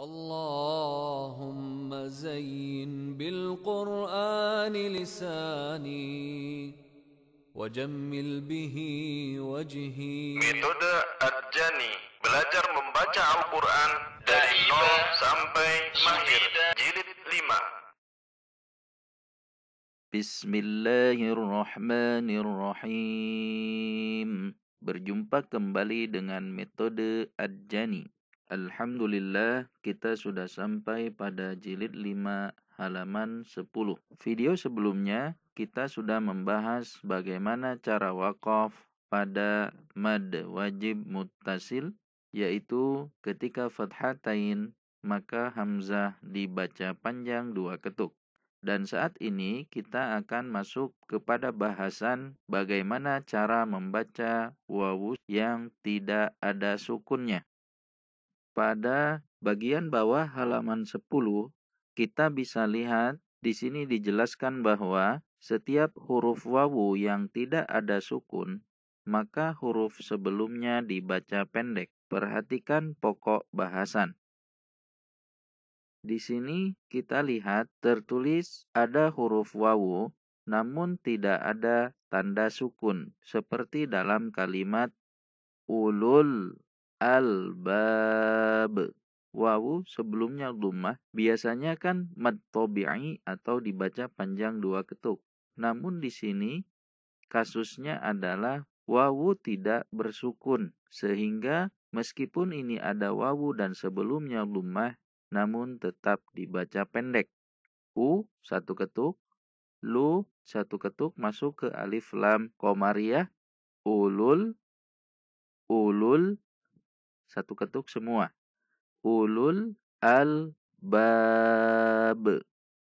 اللهم زين بالقرآن لساني وجمل به وجهي Metode Adjani Belajar membaca Al-Quran dari nol sampai mahir Jilid 5 Bismillahirrahmanirrahim Berjumpa kembali dengan metode Adjani Alhamdulillah kita sudah sampai pada jilid 5 halaman 10. Video sebelumnya kita sudah membahas bagaimana cara wakaf pada mad wajib mutasil, yaitu ketika fathatain maka hamzah dibaca panjang dua ketuk. Dan saat ini kita akan masuk kepada bahasan bagaimana cara membaca wawus yang tidak ada sukunnya. Pada bagian bawah halaman 10, kita bisa lihat di sini dijelaskan bahwa setiap huruf wawu yang tidak ada sukun, maka huruf sebelumnya dibaca pendek. Perhatikan pokok bahasan. Di sini kita lihat tertulis ada huruf wawu namun tidak ada tanda sukun seperti dalam kalimat ulul Al-bab. Wawu sebelumnya lumah biasanya kan mad tobi'i atau dibaca panjang dua ketuk. Namun di sini kasusnya adalah wawu tidak bersukun sehingga meskipun ini ada wawu dan sebelumnya lumah namun tetap dibaca pendek. U satu ketuk, lu satu ketuk masuk ke alif lam komariah, ulul, ulul, satu ketuk semua. Ulul albab.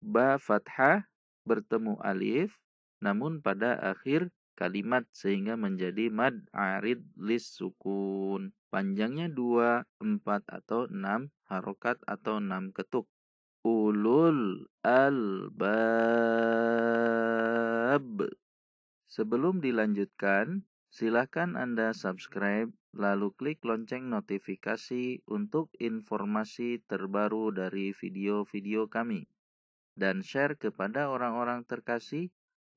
Ba fathah bertemu alif namun pada akhir kalimat sehingga menjadi mad arid lis sukun. Panjangnya 2, 4 atau 6 harokat atau 6 ketuk. Ulul al albab. Sebelum dilanjutkan, Silahkan Anda subscribe, lalu klik lonceng notifikasi untuk informasi terbaru dari video-video kami. Dan share kepada orang-orang terkasih.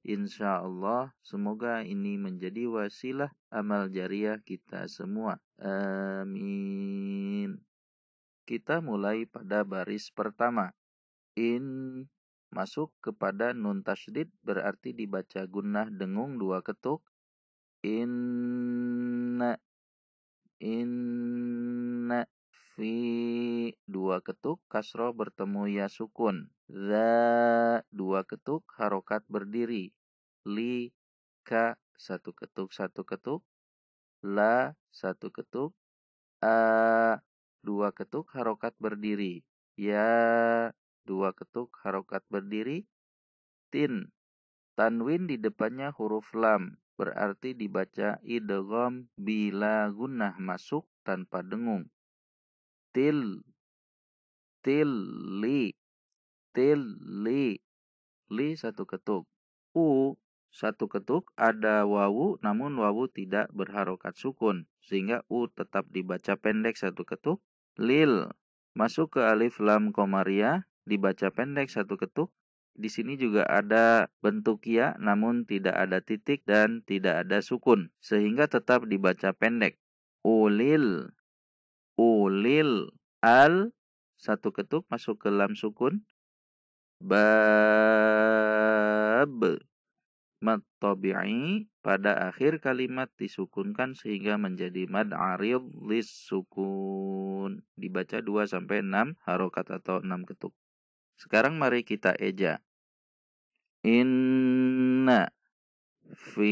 Insya Allah, semoga ini menjadi wasilah amal jariah kita semua. Amin. Kita mulai pada baris pertama. In masuk kepada nun tasdid berarti dibaca gunnah dengung dua ketuk inna inna fi dua ketuk kasroh bertemu ya sukun za dua ketuk harokat berdiri li ka satu ketuk satu ketuk la satu ketuk a dua ketuk harokat berdiri ya dua ketuk harokat berdiri tin tanwin di depannya huruf lam berarti dibaca idgham bila gunnah masuk tanpa dengung. Til til li til li li satu ketuk. U satu ketuk ada wawu namun wawu tidak berharokat sukun sehingga u tetap dibaca pendek satu ketuk. Lil masuk ke alif lam komaria dibaca pendek satu ketuk. Di sini juga ada bentuk ya, namun tidak ada titik dan tidak ada sukun, sehingga tetap dibaca pendek. Ulil, ulil, al, satu ketuk masuk ke lam sukun. Bab, matobi'i, pada akhir kalimat disukunkan sehingga menjadi mad arid lis sukun. Dibaca 2-6 harokat atau 6 ketuk. Sekarang mari kita eja. إن في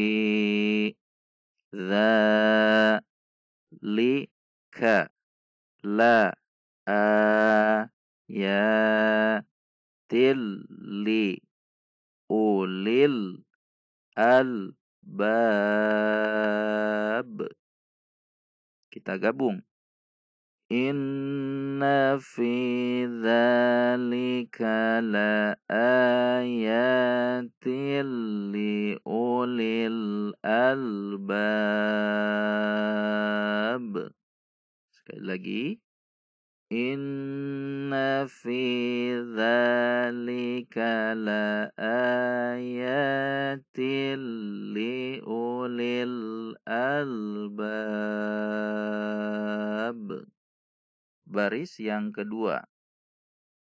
Albab Sekali lagi. Inna fi dhalika la ayatil li ulil albab. Baris yang kedua.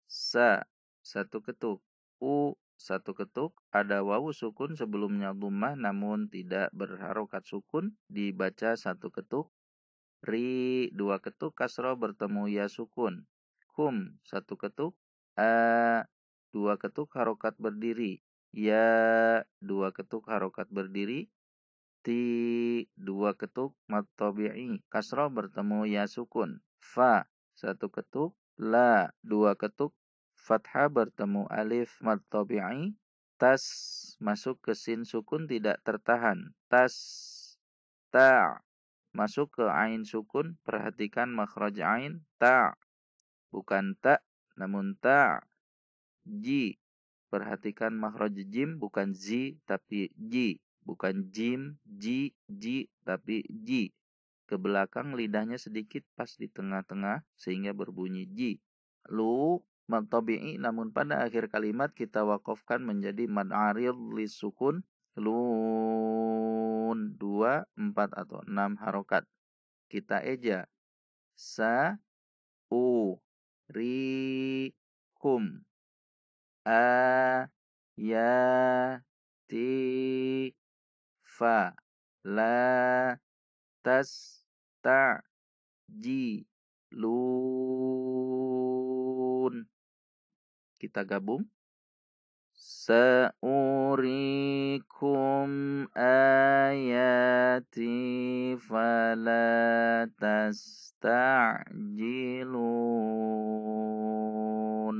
Sa, satu ketuk. U, satu ketuk ada wawu sukun sebelumnya gummah namun tidak berharokat sukun dibaca satu ketuk ri dua ketuk kasro bertemu ya sukun kum satu ketuk a dua ketuk harokat berdiri ya dua ketuk harokat berdiri ti dua ketuk matobi'i. kasro bertemu ya sukun fa satu ketuk la dua ketuk fathah bertemu alif mad tabi'i tas masuk ke sin sukun tidak tertahan tas ta masuk ke ain sukun perhatikan makhraj ain ta bukan ta namun ta ji perhatikan makhraj jim bukan zi tapi ji bukan jim ji ji tapi ji ke belakang lidahnya sedikit pas di tengah-tengah sehingga berbunyi ji lu mad tabi'i namun pada akhir kalimat kita wakofkan menjadi mad arid li sukun lun dua empat atau enam harokat kita eja sa u ri kum a ya ti fa la tas ta ji lu kita gabung. Sa'urikum ayati falatasta'jilun.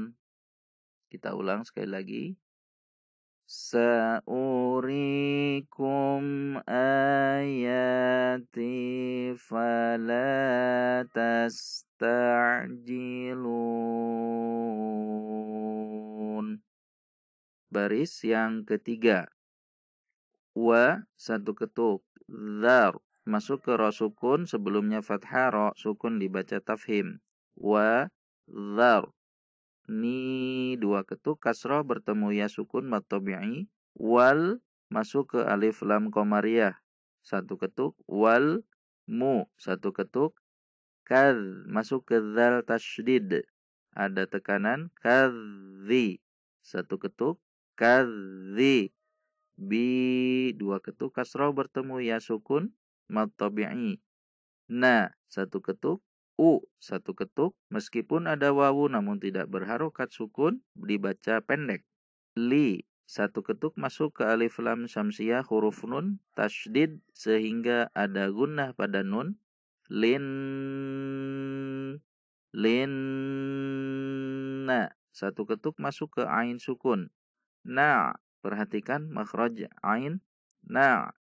Kita ulang sekali lagi. سأريكم آياتي فلا تستعجلون Baris yang ketiga Wa satu ketuk Dhar Masuk ke roh sukun sebelumnya fathah roh sukun dibaca tafhim Wa Dhar ni dua ketuk kasroh bertemu ya sukun mat wal masuk ke alif lam komariah satu ketuk wal mu satu ketuk kad masuk ke dal tasdid ada tekanan kadzi satu ketuk kadzi bi dua ketuk kasroh bertemu ya sukun mat na satu ketuk U satu ketuk meskipun ada wawu namun tidak berharokat sukun dibaca pendek. Li satu ketuk masuk ke alif lam samsiah huruf nun tasdid sehingga ada gunnah pada nun. Lin linna satu ketuk masuk ke ain sukun. Na perhatikan makhraj ain na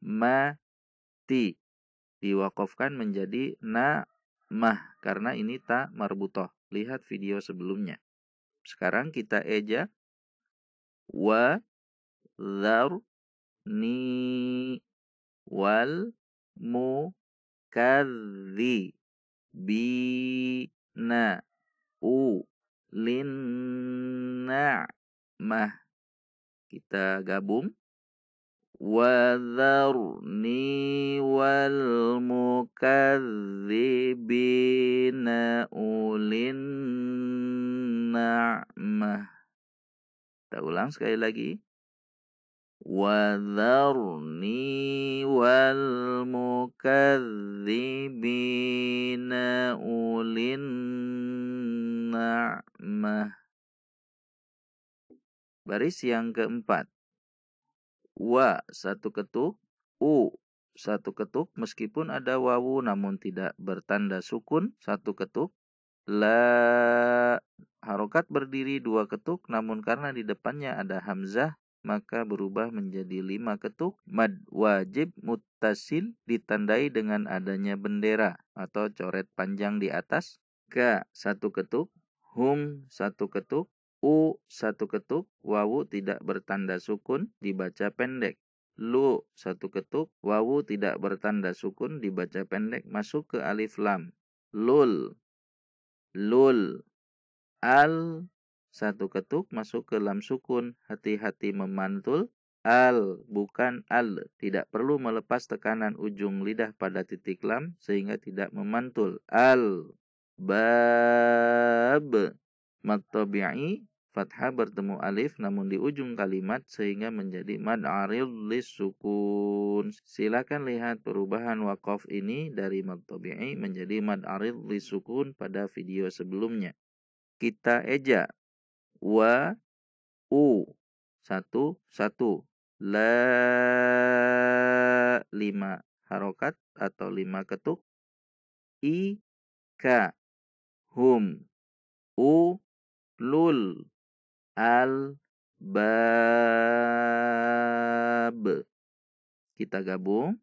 mati ti diwakofkan menjadi na mah karena ini tak marbutoh. Lihat video sebelumnya. Sekarang kita eja wa ni wal mu bi bina u linna mah kita gabung وذرني والمكذبين أولي النعمة Kita ulang sekali lagi. وذرني والمكذبين أولي النعمة Baris yang keempat. Wa satu ketuk. U satu ketuk. Meskipun ada wawu namun tidak bertanda sukun. Satu ketuk. La harokat berdiri dua ketuk. Namun karena di depannya ada hamzah maka berubah menjadi lima ketuk. Mad wajib mutasil ditandai dengan adanya bendera atau coret panjang di atas. Ka satu ketuk, hum satu ketuk, U satu ketuk, wawu tidak bertanda sukun, dibaca pendek. Lu satu ketuk, wawu tidak bertanda sukun, dibaca pendek, masuk ke alif lam. Lul, lul. Al satu ketuk masuk ke lam sukun, hati-hati memantul. Al bukan al, tidak perlu melepas tekanan ujung lidah pada titik lam sehingga tidak memantul. Al bab matobi'i fathah bertemu alif namun di ujung kalimat sehingga menjadi Mad lis sukun. Silakan lihat perubahan wakaf ini dari mad tabi'i menjadi Mad lis sukun pada video sebelumnya. Kita eja wa u satu satu la lima harokat atau lima ketuk i ka hum u lul al-bab. Kita gabung.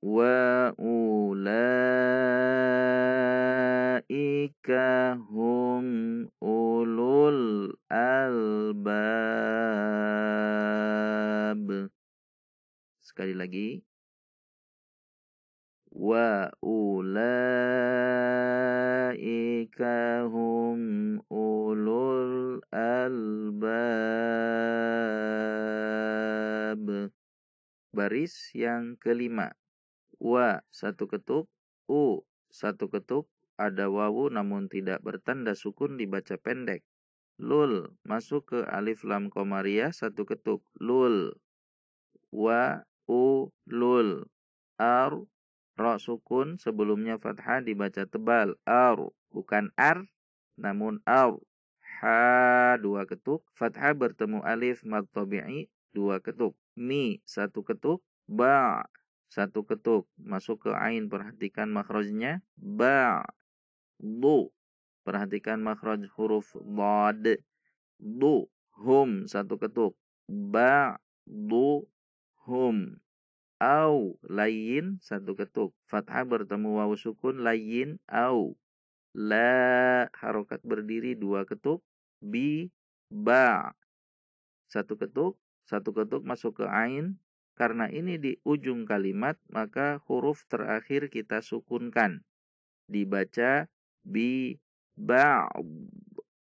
Wa ulaika hum ulul albab. Sekali lagi wa ulaika hum ulul albab baris yang kelima wa satu ketuk u satu ketuk ada wawu namun tidak bertanda sukun dibaca pendek lul masuk ke alif lam komariah satu ketuk lul wa u lul ar Ro sukun sebelumnya fathah dibaca tebal. Ar bukan ar namun ar. Ha dua ketuk. Fathah bertemu alif mad tabi'i dua ketuk. Mi satu ketuk. Ba satu ketuk. Masuk ke ain perhatikan makhrajnya. Ba. du perhatikan makhraj huruf dad. Du hum satu ketuk. Ba du hum au layin satu ketuk fathah bertemu wawu sukun layin au la harokat berdiri dua ketuk bi ba satu ketuk satu ketuk masuk ke ain karena ini di ujung kalimat maka huruf terakhir kita sukunkan dibaca bi ba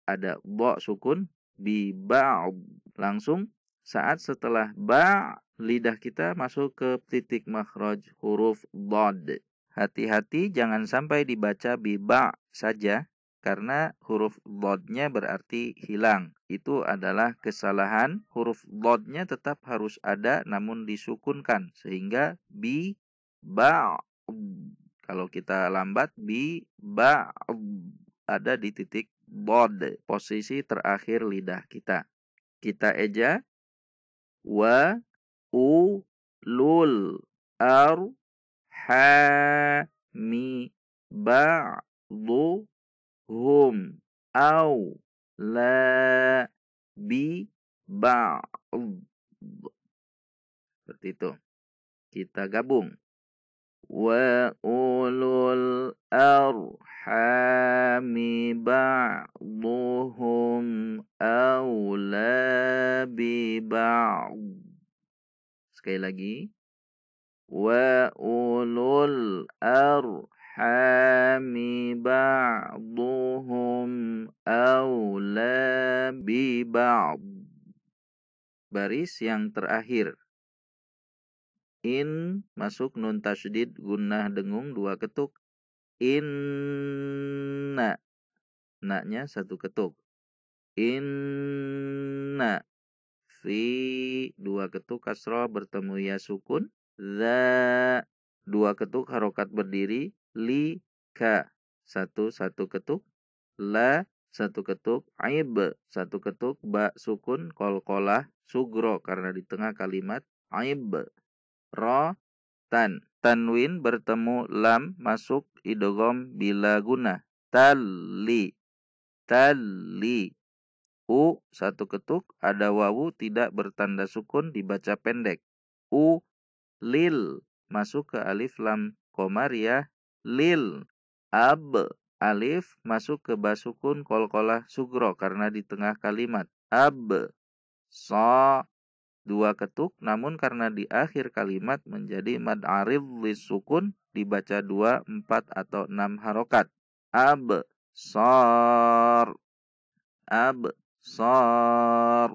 ada bo sukun bi ba langsung saat setelah ba lidah kita masuk ke titik makhraj huruf dhad. Hati-hati jangan sampai dibaca biba saja karena huruf dhodnya berarti hilang. Itu adalah kesalahan. Huruf dhodnya tetap harus ada namun disukunkan sehingga bi ba kalau kita lambat bi ba ada di titik bod posisi terakhir lidah kita. Kita eja wa ulul arhami ba'duhum au la bi ba'd seperti itu kita gabung wa ulul arhami ba'duhum bi ba'd Sekali lagi. Wa ulul arhami ba'duhum awla bi ba'd. Baris yang terakhir. In masuk nun tasydid gunnah dengung dua ketuk. Inna. Naknya satu ketuk. Inna ri dua ketuk kasroh bertemu ya sukun za dua ketuk harokat berdiri li ka satu satu ketuk la satu ketuk aib satu ketuk ba sukun kol kolah sugro karena di tengah kalimat aib ro tan tanwin bertemu lam masuk idogom bila guna tali tali U satu ketuk ada wawu tidak bertanda sukun dibaca pendek. U lil masuk ke alif lam komariah ya. lil ab alif masuk ke basukun kolkolah sugro karena di tengah kalimat ab so dua ketuk namun karena di akhir kalimat menjadi mad arif sukun dibaca dua empat atau enam harokat ab sor ab sar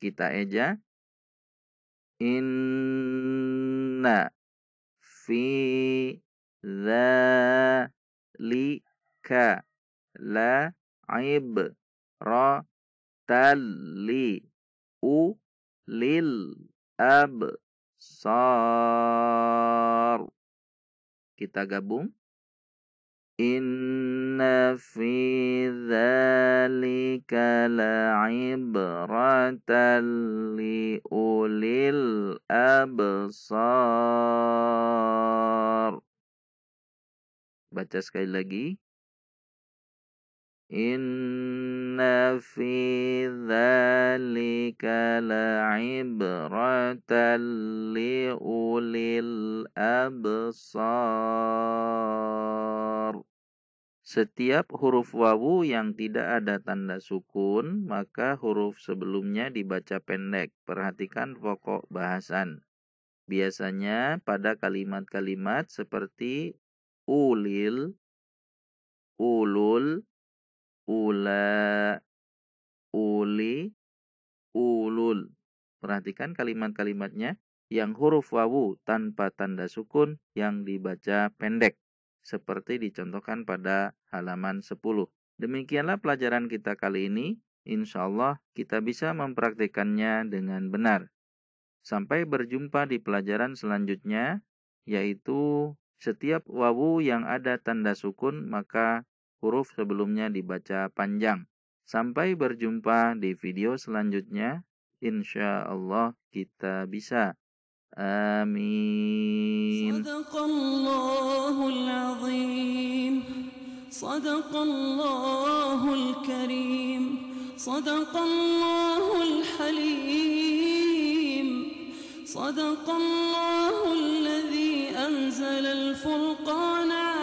kita eja inna fi dzalika la aib ra tali u lil ab sor kita gabung إن في ذلك لعبرة لأولي الأبصار Baca sekali lagi. Inna fi dhalika la'ibratan li'ulil absar. Setiap huruf wawu yang tidak ada tanda sukun, maka huruf sebelumnya dibaca pendek. Perhatikan pokok bahasan. Biasanya pada kalimat-kalimat seperti ulil, ulul, ula, uli, ulul. Perhatikan kalimat-kalimatnya yang huruf wawu tanpa tanda sukun yang dibaca pendek seperti dicontohkan pada halaman 10. Demikianlah pelajaran kita kali ini. Insya Allah kita bisa mempraktikkannya dengan benar. Sampai berjumpa di pelajaran selanjutnya, yaitu setiap wawu yang ada tanda sukun maka huruf sebelumnya dibaca panjang. Sampai berjumpa di video selanjutnya. Insya Allah kita bisa آمين صدق الله العظيم صدق الله الكريم صدق الله الحليم صدق الله الذي أنزل الفرقان على